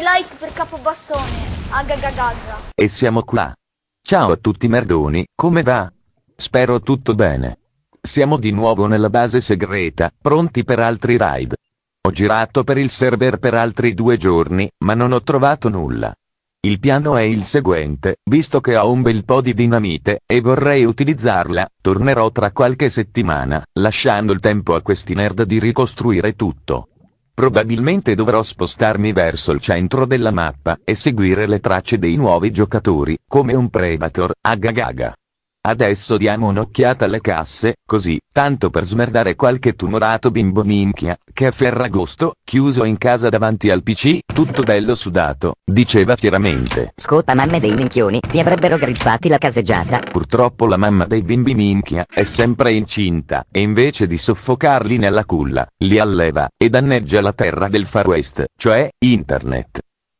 like per capobastone, agagagagga. E siamo qua. Ciao a tutti merdoni, come va? Spero tutto bene. Siamo di nuovo nella base segreta, pronti per altri raid. Ho girato per il server per altri due giorni, ma non ho trovato nulla. Il piano è il seguente, visto che ho un bel po' di dinamite, e vorrei utilizzarla, tornerò tra qualche settimana, lasciando il tempo a questi nerd di ricostruire tutto. Probabilmente dovrò spostarmi verso il centro della mappa e seguire le tracce dei nuovi giocatori, come un Predator, a Gagaga. Adesso diamo un'occhiata alle casse, così, tanto per smerdare qualche tumorato bimbo minchia, che a Ferragosto, chiuso in casa davanti al PC, tutto bello sudato, diceva fieramente. Scopa mamme dei minchioni, ti avrebbero griffati la caseggiata. Purtroppo la mamma dei bimbi minchia è sempre incinta, e invece di soffocarli nella culla, li alleva, e danneggia la terra del Far West, cioè, internet.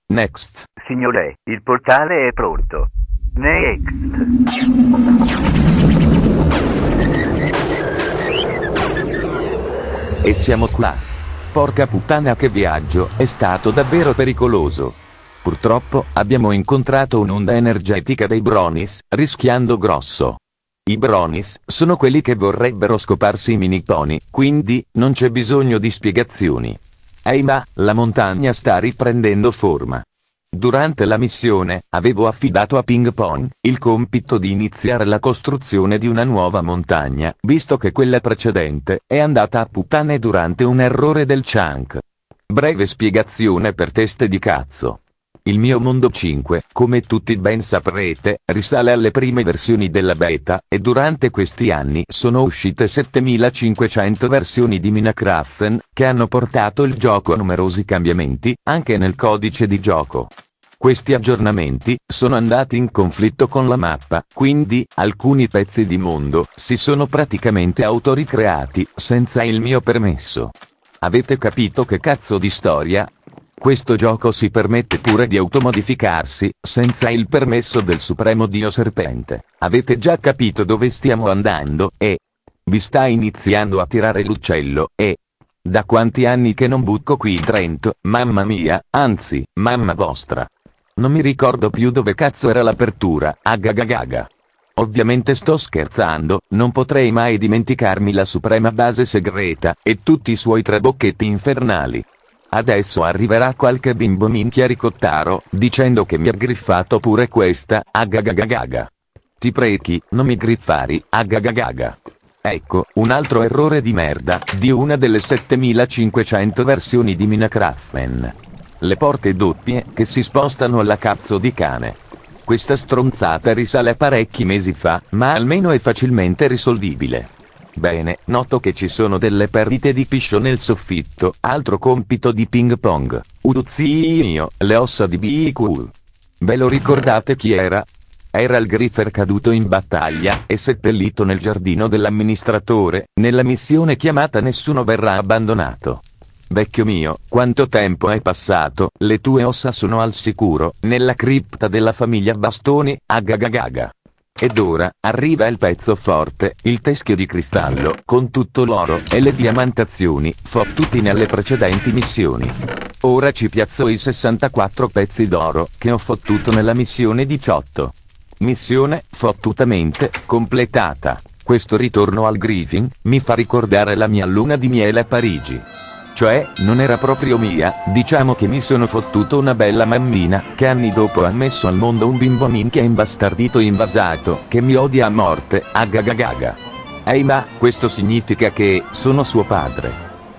Next. Signore, il portale è pronto. Next. E siamo qua. Porca puttana che viaggio, è stato davvero pericoloso. Purtroppo, abbiamo incontrato un'onda energetica dei Bronis, rischiando grosso. I Bronis sono quelli che vorrebbero scoparsi i mini pony, quindi non c'è bisogno di spiegazioni. Ehi ma, la montagna sta riprendendo forma. Durante la missione, avevo affidato a Ping Pong, il compito di iniziare la costruzione di una nuova montagna, visto che quella precedente, è andata a puttane durante un errore del chunk. Breve spiegazione per teste di cazzo. Il mio mondo 5, come tutti ben saprete, risale alle prime versioni della beta, e durante questi anni sono uscite 7500 versioni di Minecraft, che hanno portato il gioco a numerosi cambiamenti, anche nel codice di gioco. Questi aggiornamenti sono andati in conflitto con la mappa, quindi alcuni pezzi di mondo si sono praticamente autoricreati senza il mio permesso. Avete capito che cazzo di storia? Questo gioco si permette pure di automodificarsi, senza il permesso del supremo dio serpente. Avete già capito dove stiamo andando, e... Vi sta iniziando a tirare l'uccello, e... Da quanti anni che non butco qui il Trento, mamma mia, anzi, mamma vostra. Non mi ricordo più dove cazzo era l'apertura, agagagaga. Ovviamente sto scherzando, non potrei mai dimenticarmi la suprema base segreta, e tutti i suoi tre bocchetti infernali. Adesso arriverà qualche bimbo minchia ricottaro, dicendo che mi ha griffato pure questa, agagagagaga. Ti preghi, non mi griffari, agagagaga. Ecco, un altro errore di merda, di una delle 7500 versioni di Minecraft. Le porte doppie, che si spostano alla cazzo di cane. Questa stronzata risale a parecchi mesi fa, ma almeno è facilmente risolvibile. Bene, noto che ci sono delle perdite di piscio nel soffitto, altro compito di ping pong. Uduzzio, le ossa di BQ. Ve lo ricordate chi era? Era il griffer caduto in battaglia e seppellito nel giardino dell'amministratore, nella missione chiamata Nessuno verrà abbandonato. Vecchio mio, quanto tempo è passato, le tue ossa sono al sicuro, nella cripta della famiglia Bastoni, agagagaga. Ed ora, arriva il pezzo forte, il teschio di cristallo, con tutto l'oro e le diamantazioni, fottuti nelle precedenti missioni. Ora ci piazzo i 64 pezzi d'oro, che ho fottuto nella missione 18. Missione, fottutamente, completata. Questo ritorno al Griffin, mi fa ricordare la mia luna di miele a Parigi. Cioè, non era proprio mia, diciamo che mi sono fottuto una bella mammina, che anni dopo ha messo al mondo un bimbo minchia imbastardito invasato, che mi odia a morte, agagagaga. Ehi ma, questo significa che, sono suo padre.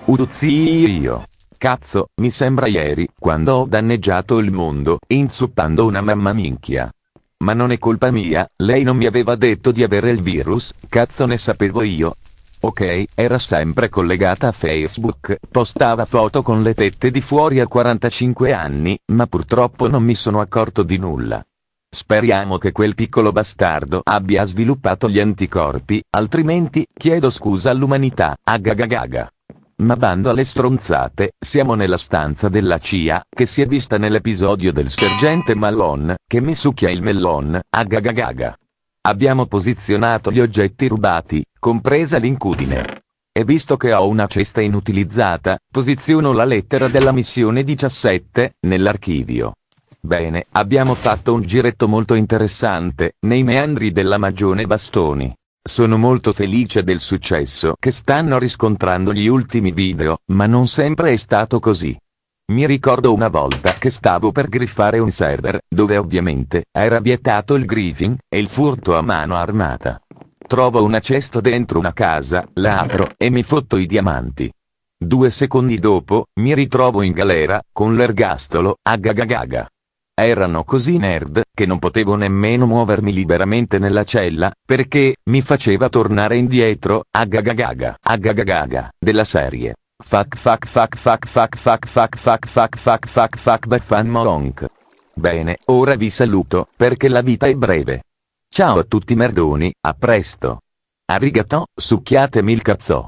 Uduzzi io. Cazzo, mi sembra ieri, quando ho danneggiato il mondo, inzuppando una mamma minchia. Ma non è colpa mia, lei non mi aveva detto di avere il virus, cazzo ne sapevo io, Ok, era sempre collegata a Facebook, postava foto con le tette di fuori a 45 anni, ma purtroppo non mi sono accorto di nulla. Speriamo che quel piccolo bastardo abbia sviluppato gli anticorpi, altrimenti chiedo scusa all'umanità, agagagaga. Ma bando alle stronzate, siamo nella stanza della CIA, che si è vista nell'episodio del sergente Malone, che mi succhia il mellon, agagagaga. Abbiamo posizionato gli oggetti rubati, compresa l'incudine. E visto che ho una cesta inutilizzata, posiziono la lettera della missione 17, nell'archivio. Bene, abbiamo fatto un giretto molto interessante, nei meandri della Magione Bastoni. Sono molto felice del successo che stanno riscontrando gli ultimi video, ma non sempre è stato così. Mi ricordo una volta che stavo per griffare un server, dove ovviamente era vietato il griffing e il furto a mano armata. Trovo una cesta dentro una casa, la apro e mi fotto i diamanti. Due secondi dopo, mi ritrovo in galera, con l'ergastolo, a gagagaga. Erano così nerd, che non potevo nemmeno muovermi liberamente nella cella, perché, mi faceva tornare indietro, a gagagaga, a gagagaga, della serie. Fuck fuck fuck fuck fuck fuck fuck fuck fuck fuck fuck fuck Befan Moronk. Bene, ora vi saluto, perché la vita è breve. Ciao a tutti merdoni, a presto. Arigato, succhiatemi il cazzò.